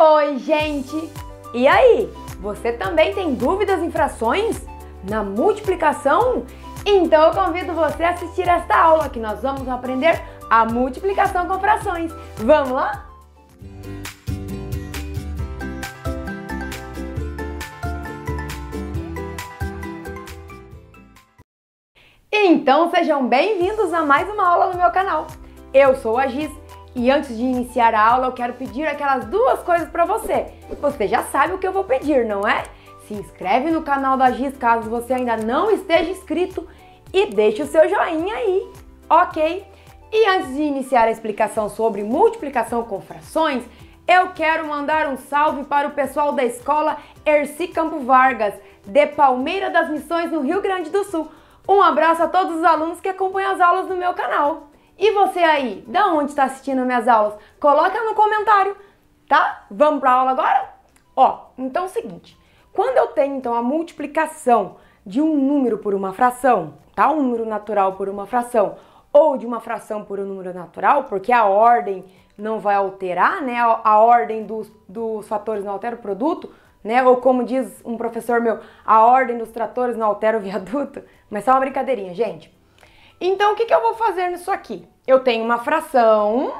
Oi, gente! E aí, você também tem dúvidas em frações? Na multiplicação? Então eu convido você a assistir esta aula que nós vamos aprender a multiplicação com frações. Vamos lá? Então sejam bem-vindos a mais uma aula no meu canal. Eu sou a Giz e antes de iniciar a aula, eu quero pedir aquelas duas coisas para você. Você já sabe o que eu vou pedir, não é? Se inscreve no canal da Giz caso você ainda não esteja inscrito e deixe o seu joinha aí, ok? E antes de iniciar a explicação sobre multiplicação com frações, eu quero mandar um salve para o pessoal da escola Erci Campo Vargas, de Palmeira das Missões, no Rio Grande do Sul. Um abraço a todos os alunos que acompanham as aulas no meu canal. E você aí, da onde está assistindo minhas aulas? Coloca no comentário, tá? Vamos para a aula agora? Ó, então é o seguinte, quando eu tenho então a multiplicação de um número por uma fração, tá? Um número natural por uma fração, ou de uma fração por um número natural, porque a ordem não vai alterar, né? A, a ordem dos, dos fatores não altera o produto, né? Ou como diz um professor meu, a ordem dos tratores não altera o viaduto. Mas só uma brincadeirinha, gente. Então, o que, que eu vou fazer nisso aqui? Eu tenho uma fração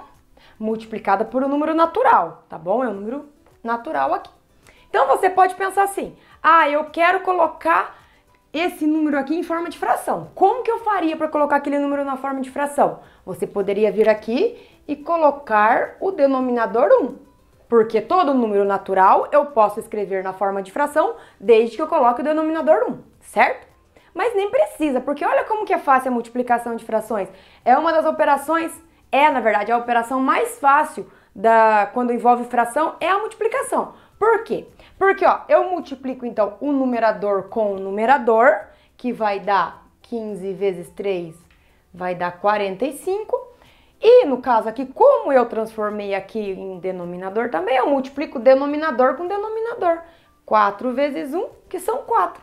multiplicada por um número natural, tá bom? É um número natural aqui. Então, você pode pensar assim, ah, eu quero colocar esse número aqui em forma de fração. Como que eu faria para colocar aquele número na forma de fração? Você poderia vir aqui e colocar o denominador 1, porque todo número natural eu posso escrever na forma de fração desde que eu coloque o denominador 1, certo? Mas nem precisa, porque olha como que é fácil a multiplicação de frações. É uma das operações, é na verdade a operação mais fácil da quando envolve fração é a multiplicação. Por quê? Porque ó, eu multiplico então o numerador com o numerador, que vai dar 15 vezes 3 vai dar 45. E no caso aqui, como eu transformei aqui em denominador também, eu multiplico denominador com denominador. 4 vezes 1, que são 4.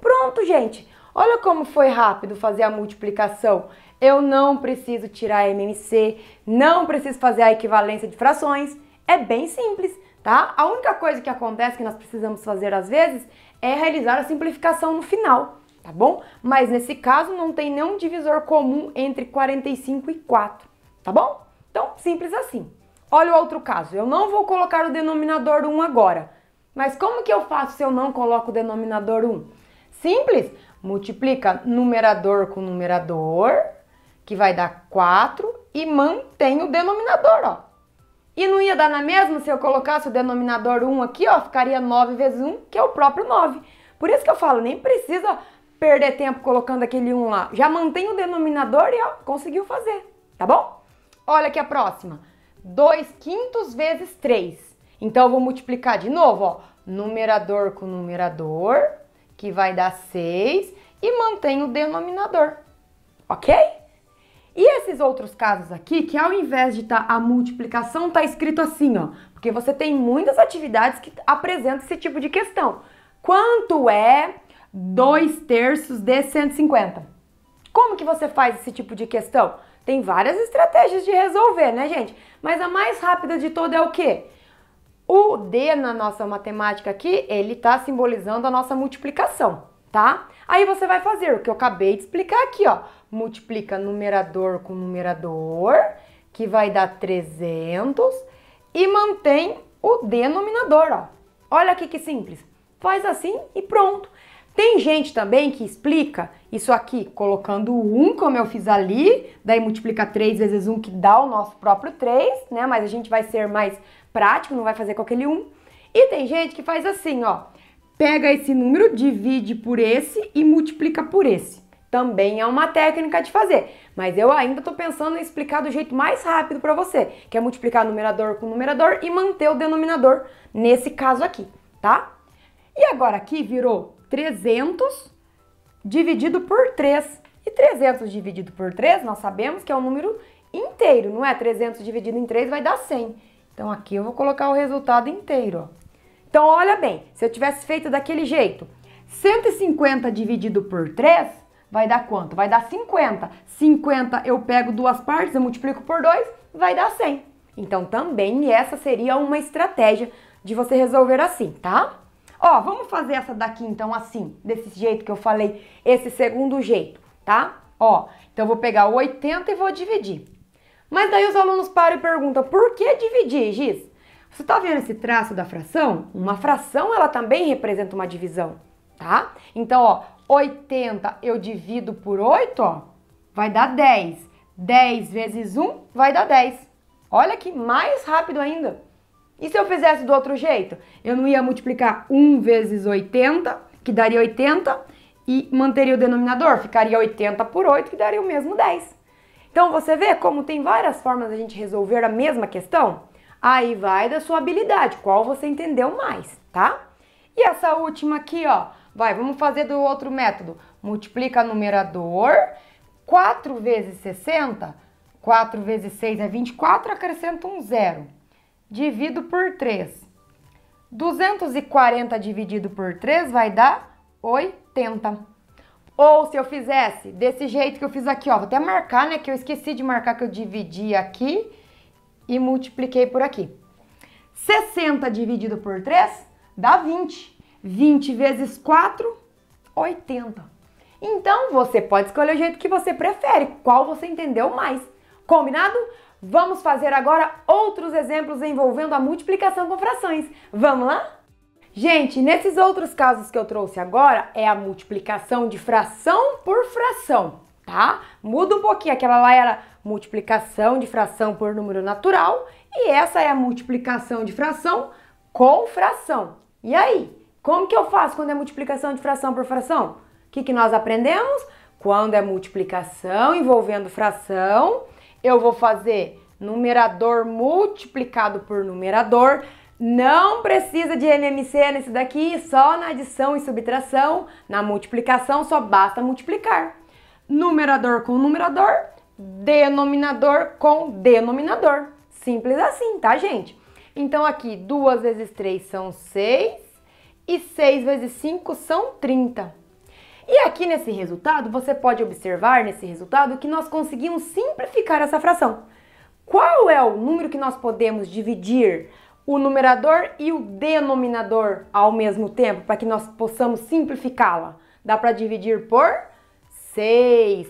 Pronto, gente! Olha como foi rápido fazer a multiplicação. Eu não preciso tirar MMC, não preciso fazer a equivalência de frações. É bem simples, tá? A única coisa que acontece que nós precisamos fazer às vezes é realizar a simplificação no final, tá bom? Mas nesse caso não tem nenhum divisor comum entre 45 e 4, tá bom? Então, simples assim. Olha o outro caso. Eu não vou colocar o denominador 1 agora. Mas como que eu faço se eu não coloco o denominador 1? Simples. Multiplica numerador com numerador, que vai dar 4, e mantém o denominador, ó. E não ia dar na mesma se eu colocasse o denominador 1 aqui, ó, ficaria 9 vezes 1, que é o próprio 9. Por isso que eu falo, nem precisa perder tempo colocando aquele 1 lá. Já mantém o denominador e ó, conseguiu fazer, tá bom? Olha aqui a próxima. 2 quintos vezes 3. Então eu vou multiplicar de novo, ó, numerador com numerador, que vai dar 6 e mantém o denominador, ok? E esses outros casos aqui, que ao invés de estar tá a multiplicação, está escrito assim, ó, porque você tem muitas atividades que apresentam esse tipo de questão. Quanto é 2 terços de 150? Como que você faz esse tipo de questão? Tem várias estratégias de resolver, né, gente? Mas a mais rápida de todas é o quê? O D na nossa matemática aqui, ele está simbolizando a nossa multiplicação, tá? Aí você vai fazer o que eu acabei de explicar aqui, ó. Multiplica numerador com numerador, que vai dar 300, e mantém o denominador, ó. Olha aqui que simples. Faz assim e pronto. Tem gente também que explica isso aqui, colocando 1, um, como eu fiz ali, daí multiplicar 3 vezes 1, um, que dá o nosso próprio 3, né? Mas a gente vai ser mais prático, não vai fazer com aquele 1. Um. E tem gente que faz assim, ó. Pega esse número, divide por esse e multiplica por esse. Também é uma técnica de fazer, mas eu ainda estou pensando em explicar do jeito mais rápido para você, que é multiplicar numerador com numerador e manter o denominador nesse caso aqui, tá? E agora aqui virou 300 dividido por 3. E 300 dividido por 3, nós sabemos que é um número inteiro, não é? 300 dividido em 3 vai dar 100. Então aqui eu vou colocar o resultado inteiro, Então olha bem, se eu tivesse feito daquele jeito, 150 dividido por 3 vai dar quanto? Vai dar 50. 50 eu pego duas partes, eu multiplico por 2, vai dar 100. Então também essa seria uma estratégia de você resolver assim, tá? tá? Ó, vamos fazer essa daqui então assim, desse jeito que eu falei, esse segundo jeito, tá? Ó, então eu vou pegar 80 e vou dividir. Mas daí os alunos param e perguntam, por que dividir, Giz? Você tá vendo esse traço da fração? Uma fração, ela também representa uma divisão, tá? Então, ó, 80 eu divido por 8, ó, vai dar 10. 10 vezes 1 vai dar 10. Olha que mais rápido ainda. E se eu fizesse do outro jeito? Eu não ia multiplicar 1 vezes 80, que daria 80, e manteria o denominador, ficaria 80 por 8, que daria o mesmo 10. Então você vê como tem várias formas da gente resolver a mesma questão? Aí vai da sua habilidade, qual você entendeu mais, tá? E essa última aqui, ó, vai, vamos fazer do outro método. Multiplica numerador, 4 vezes 60, 4 vezes 6 é 24, acrescenta um zero divido por 3. 240 dividido por 3 vai dar 80. Ou se eu fizesse desse jeito que eu fiz aqui, ó, vou até marcar, né, que eu esqueci de marcar que eu dividi aqui e multipliquei por aqui. 60 dividido por 3 dá 20. 20 vezes 4, 80. Então você pode escolher o jeito que você prefere, qual você entendeu mais. Combinado? Vamos fazer agora outros exemplos envolvendo a multiplicação com frações. Vamos lá? Gente, nesses outros casos que eu trouxe agora é a multiplicação de fração por fração, tá? Muda um pouquinho, aquela lá era multiplicação de fração por número natural e essa é a multiplicação de fração com fração. E aí, como que eu faço quando é multiplicação de fração por fração? O que, que nós aprendemos? Quando é multiplicação envolvendo fração, eu vou fazer numerador multiplicado por numerador. Não precisa de MMC nesse daqui, só na adição e subtração. Na multiplicação, só basta multiplicar. Numerador com numerador, denominador com denominador. Simples assim, tá, gente? Então, aqui, 2 vezes 3 são 6 e 6 vezes 5 são 30. E aqui nesse resultado, você pode observar nesse resultado que nós conseguimos simplificar essa fração. Qual é o número que nós podemos dividir o numerador e o denominador ao mesmo tempo para que nós possamos simplificá-la? Dá para dividir por 6.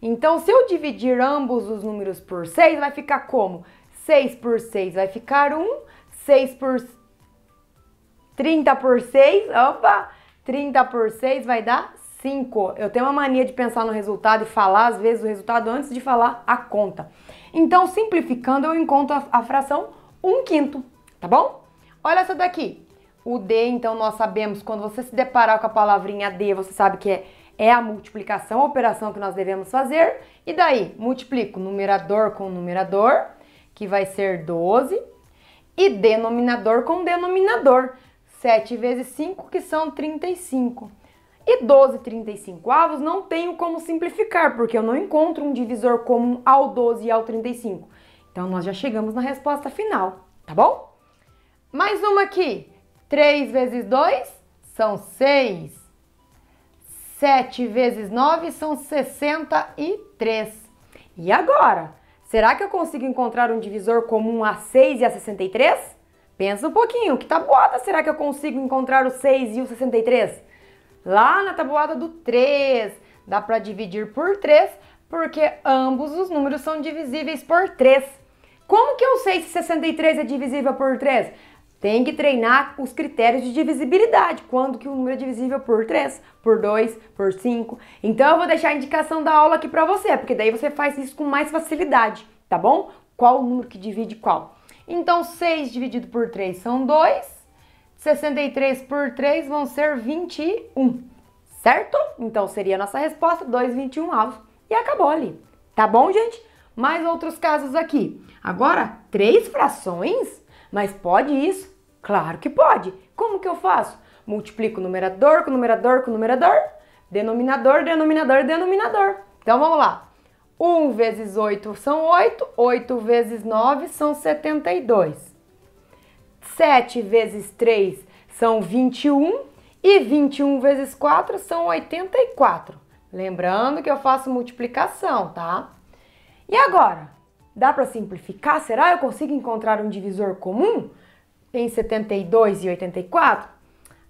Então, se eu dividir ambos os números por 6, vai ficar como? 6 por 6 vai ficar 1, 6 por 30 por 6, opa, 30 por 6 vai dar Cinco, eu tenho uma mania de pensar no resultado e falar, às vezes, o resultado antes de falar a conta. Então, simplificando, eu encontro a, a fração um quinto, tá bom? Olha essa daqui. O D, então, nós sabemos, quando você se deparar com a palavrinha D, você sabe que é, é a multiplicação, a operação que nós devemos fazer. E daí, multiplico numerador com numerador, que vai ser 12, e denominador com denominador. 7 vezes 5, que são 35. E 12 35 avos não tenho como simplificar, porque eu não encontro um divisor comum ao 12 e ao 35. Então nós já chegamos na resposta final, tá bom? Mais uma aqui. 3 vezes 2 são 6. 7 vezes 9 são 63. E agora? Será que eu consigo encontrar um divisor comum a 6 e a 63? Pensa um pouquinho, que tabuada será que eu consigo encontrar o 6 e o 63? Lá na tabuada do 3, dá para dividir por 3, porque ambos os números são divisíveis por 3. Como que eu sei se 63 é divisível por 3? Tem que treinar os critérios de divisibilidade, quando que o número é divisível por 3, por 2, por 5. Então eu vou deixar a indicação da aula aqui para você, porque daí você faz isso com mais facilidade, tá bom? Qual o número que divide qual? Então 6 dividido por 3 são 2, 63 por 3 vão ser 21, certo? Então seria a nossa resposta, 2, 21 alvos. E acabou ali, tá bom, gente? Mais outros casos aqui. Agora, três frações? Mas pode isso? Claro que pode. Como que eu faço? Multiplico o numerador com o numerador com o numerador, denominador, denominador, denominador. Então vamos lá. 1 vezes 8 são 8, 8 vezes 9 são 72. 7 vezes 3 são 21 e 21 vezes 4 são 84. Lembrando que eu faço multiplicação, tá? E agora? Dá para simplificar? Será que eu consigo encontrar um divisor comum em 72 e 84?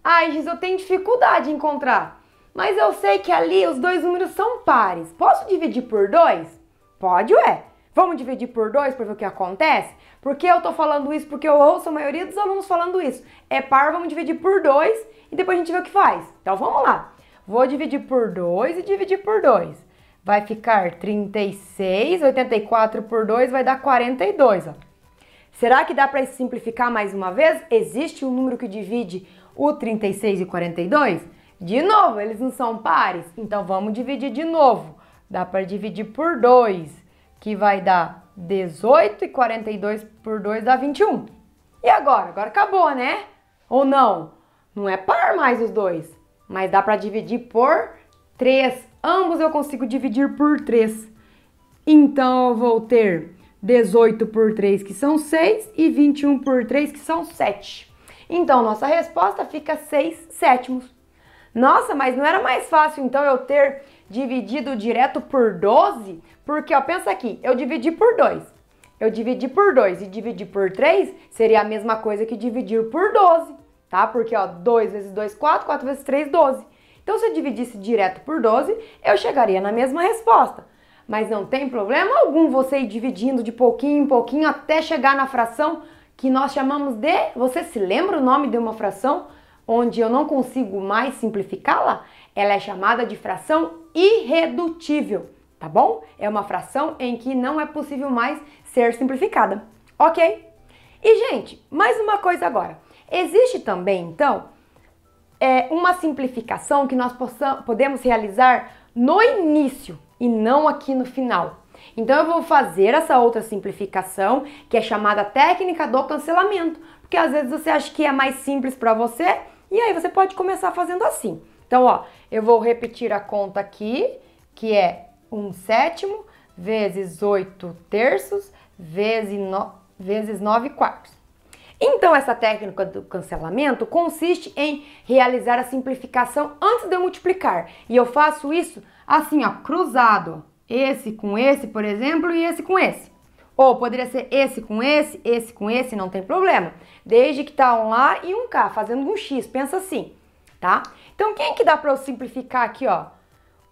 Ai, Gis, eu tenho dificuldade em encontrar. Mas eu sei que ali os dois números são pares. Posso dividir por 2? Pode, ué. Vamos dividir por dois para ver o que acontece? Porque eu tô falando isso, porque eu ouço a maioria dos alunos falando isso. É par, vamos dividir por dois e depois a gente vê o que faz. Então vamos lá. Vou dividir por dois e dividir por dois. Vai ficar 36, 84 por 2 vai dar 42, ó. Será que dá para simplificar mais uma vez? Existe um número que divide o 36 e 42? De novo, eles não são pares, então vamos dividir de novo. Dá para dividir por 2 que vai dar 18 e 42 por 2 dá 21. E agora? Agora acabou, né? Ou não? Não é par mais os dois, mas dá para dividir por 3. Ambos eu consigo dividir por 3. Então eu vou ter 18 por 3, que são 6, e 21 por 3, que são 7. Então nossa resposta fica 6 sétimos. Nossa, mas não era mais fácil então eu ter dividido direto por 12, porque ó, pensa aqui, eu dividi por 2. Eu dividi por 2 e dividi por 3 seria a mesma coisa que dividir por 12, tá? Porque ó, 2 vezes 2, 4, 4 vezes 3, 12. Então se eu dividisse direto por 12, eu chegaria na mesma resposta. Mas não tem problema algum você ir dividindo de pouquinho em pouquinho até chegar na fração que nós chamamos de, você se lembra o nome de uma fração onde eu não consigo mais simplificá-la? Ela é chamada de fração irredutível, tá bom? É uma fração em que não é possível mais ser simplificada, ok? E, gente, mais uma coisa agora. Existe também, então, é, uma simplificação que nós possam, podemos realizar no início e não aqui no final. Então eu vou fazer essa outra simplificação, que é chamada técnica do cancelamento, porque às vezes você acha que é mais simples para você, e aí você pode começar fazendo assim. Então, ó, eu vou repetir a conta aqui, que é 1 sétimo vezes 8 terços vezes, no, vezes 9 quartos. Então, essa técnica do cancelamento consiste em realizar a simplificação antes de eu multiplicar. E eu faço isso assim, ó, cruzado. Esse com esse, por exemplo, e esse com esse. Ou poderia ser esse com esse, esse com esse, não tem problema. Desde que tá um lá e um cá, fazendo um X, pensa assim, tá? Então, quem que dá para eu simplificar aqui, ó?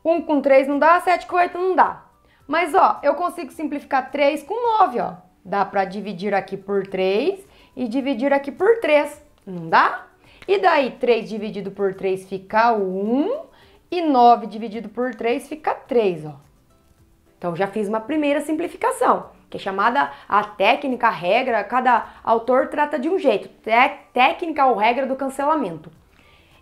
1 com 3 não dá, 7 com 8 não dá. Mas, ó, eu consigo simplificar 3 com 9, ó. Dá para dividir aqui por 3 e dividir aqui por 3, não dá? E daí, 3 dividido por 3 fica 1 e 9 dividido por 3 fica 3, ó. Então, já fiz uma primeira simplificação que é chamada a técnica, a regra, cada autor trata de um jeito, técnica ou regra do cancelamento.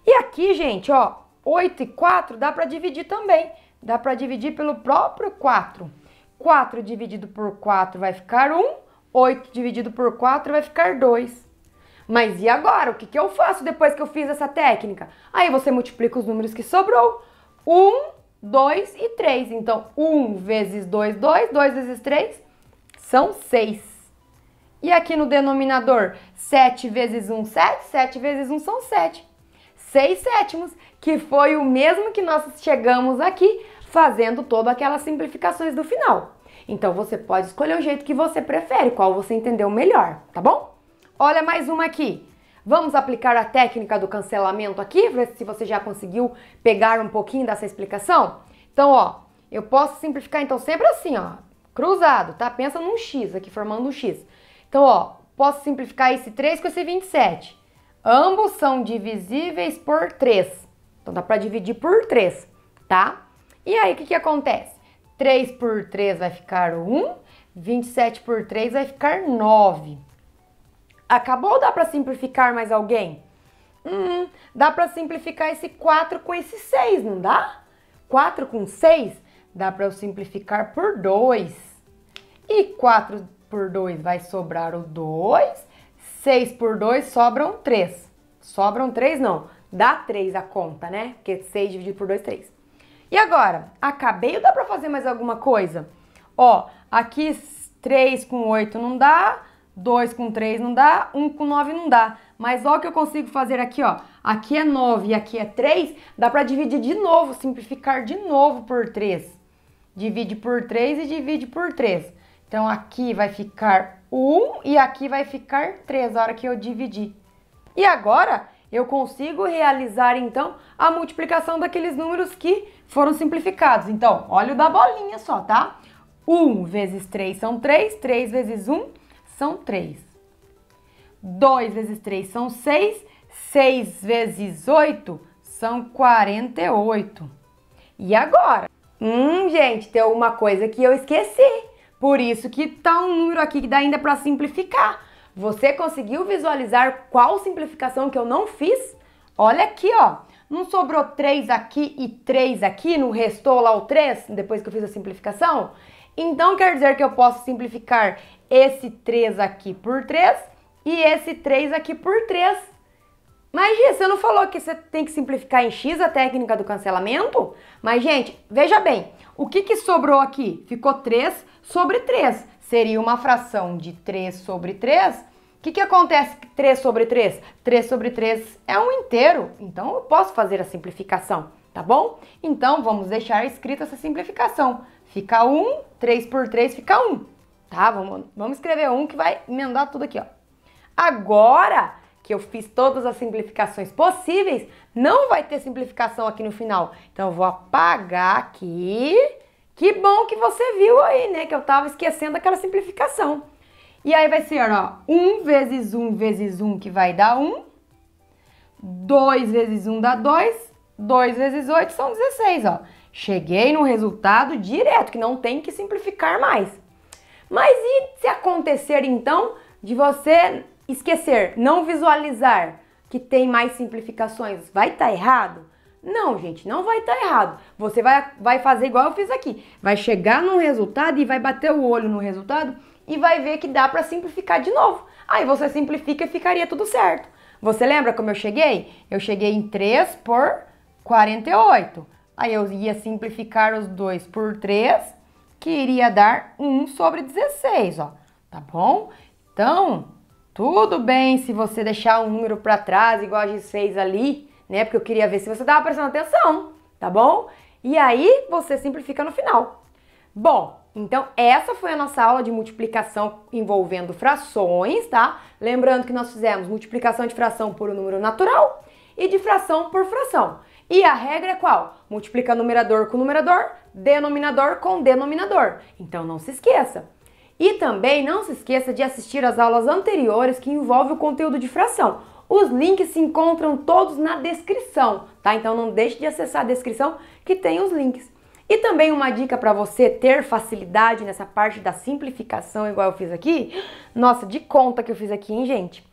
E aqui, gente, ó, 8 e 4 dá para dividir também. Dá para dividir pelo próprio 4. 4 dividido por 4 vai ficar 1, 8 dividido por 4 vai ficar 2. Mas e agora? O que, que eu faço depois que eu fiz essa técnica? Aí você multiplica os números que sobrou. 1, 2 e 3. Então, 1 vezes 2, 2. 2 vezes 3 são 6. E aqui no denominador, 7 vezes 1, 7. 7 vezes 1 são 7. 6 sétimos, que foi o mesmo que nós chegamos aqui fazendo todas aquelas simplificações do final. Então você pode escolher o jeito que você prefere, qual você entendeu melhor, tá bom? Olha mais uma aqui. Vamos aplicar a técnica do cancelamento aqui, ver se você já conseguiu pegar um pouquinho dessa explicação. Então, ó, eu posso simplificar então sempre assim, ó, cruzado, tá? Pensa num X aqui formando um X. Então, ó, posso simplificar esse 3 com esse 27. Ambos são divisíveis por 3. Então dá para dividir por 3, tá? E aí o que, que acontece? 3 por 3 vai ficar 1, 27 por 3 vai ficar 9. Acabou? Dá para simplificar mais alguém? Hum, dá para simplificar esse 4 com esse 6, não dá? 4 com 6 dá para eu simplificar por 2. E 4 por 2 vai sobrar o 2 6 por 2 sobram 3. Sobram 3 não, dá 3 a conta, né? Porque 6 dividido por 2, 3. E agora, acabei ou dá pra fazer mais alguma coisa? Ó, aqui 3 com 8 não dá, 2 com 3 não dá, 1 com 9 não dá. Mas olha o que eu consigo fazer aqui, ó. Aqui é 9 e aqui é 3, dá pra dividir de novo, simplificar de novo por 3. Divide por 3 e divide por 3. Então aqui vai ficar 1 e aqui vai ficar 3, a hora que eu dividir. E agora eu consigo realizar então a multiplicação daqueles números que foram simplificados. Então, olha o da bolinha só, tá? 1 vezes 3 são 3, 3 vezes 1 são 3. 2 vezes 3 são 6, 6 vezes 8 são 48. E agora? Hum, gente, tem uma coisa que eu esqueci. Por isso que tá um número aqui que dá ainda para simplificar. Você conseguiu visualizar qual simplificação que eu não fiz? Olha aqui, ó. Não sobrou 3 aqui e 3 aqui? Não restou lá o 3 depois que eu fiz a simplificação? Então quer dizer que eu posso simplificar esse 3 aqui por 3 e esse 3 aqui por 3. Mas, Gi, você não falou que você tem que simplificar em X a técnica do cancelamento? Mas, gente, veja bem, o que, que sobrou aqui? Ficou 3 sobre 3. Seria uma fração de 3 sobre 3. O que, que acontece 3 sobre 3? 3 sobre 3 é um inteiro, então eu posso fazer a simplificação, tá bom? Então vamos deixar escrita essa simplificação. Fica 1, 3 por 3 fica 1, tá? Vamos, vamos escrever 1 que vai emendar tudo aqui, ó. Agora que eu fiz todas as simplificações possíveis, não vai ter simplificação aqui no final. Então eu vou apagar aqui que bom que você viu aí, né? Que eu tava esquecendo aquela simplificação. E aí vai ser, ó, 1 vezes 1 vezes 1 que vai dar 1. 2 vezes 1 dá 2. 2 vezes 8 são 16, ó. Cheguei no resultado direto, que não tem que simplificar mais. Mas e se acontecer então de você esquecer, não visualizar que tem mais simplificações? Vai estar tá errado? Não, gente, não vai estar tá errado. Você vai, vai fazer igual eu fiz aqui. Vai chegar num resultado e vai bater o olho no resultado e vai ver que dá para simplificar de novo. Aí você simplifica e ficaria tudo certo. Você lembra como eu cheguei? Eu cheguei em 3 por 48. Aí eu ia simplificar os 2 por 3, que iria dar 1 sobre 16, ó. Tá bom? Então, tudo bem se você deixar um número para trás, igual a gente 6 ali, né? Porque eu queria ver se você estava prestando atenção, tá bom? E aí você simplifica no final. Bom, então essa foi a nossa aula de multiplicação envolvendo frações, tá? Lembrando que nós fizemos multiplicação de fração por um número natural e de fração por fração. E a regra é qual? Multiplica numerador com numerador, denominador com denominador. Então não se esqueça. E também não se esqueça de assistir às aulas anteriores que envolvem o conteúdo de fração. Os links se encontram todos na descrição, tá? Então não deixe de acessar a descrição que tem os links. E também uma dica para você ter facilidade nessa parte da simplificação, igual eu fiz aqui. Nossa, de conta que eu fiz aqui, hein, gente?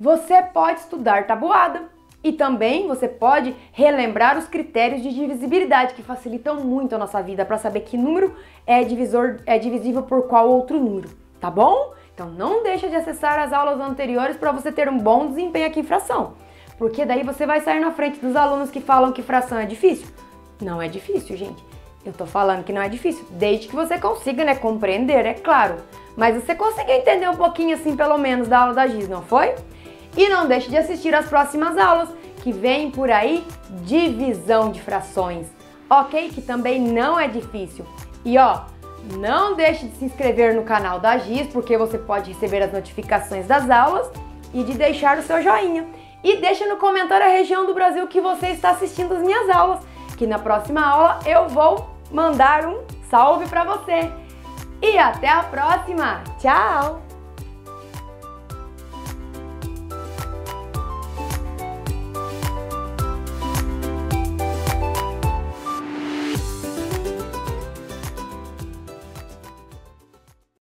Você pode estudar tabuada e também você pode relembrar os critérios de divisibilidade que facilitam muito a nossa vida para saber que número é divisor é divisível por qual outro número, tá bom? Então não deixa de acessar as aulas anteriores para você ter um bom desempenho aqui em fração, porque daí você vai sair na frente dos alunos que falam que fração é difícil. Não é difícil, gente. Eu tô falando que não é difícil, desde que você consiga, né, compreender, é claro. Mas você conseguiu entender um pouquinho assim, pelo menos, da aula da Giz, não foi? E não deixe de assistir as próximas aulas, que vem por aí divisão de frações, ok? Que também não é difícil. E ó, não deixe de se inscrever no canal da GIS, porque você pode receber as notificações das aulas e de deixar o seu joinha. E deixa no comentário a região do Brasil que você está assistindo as minhas aulas, que na próxima aula eu vou mandar um salve para você. E até a próxima! Tchau!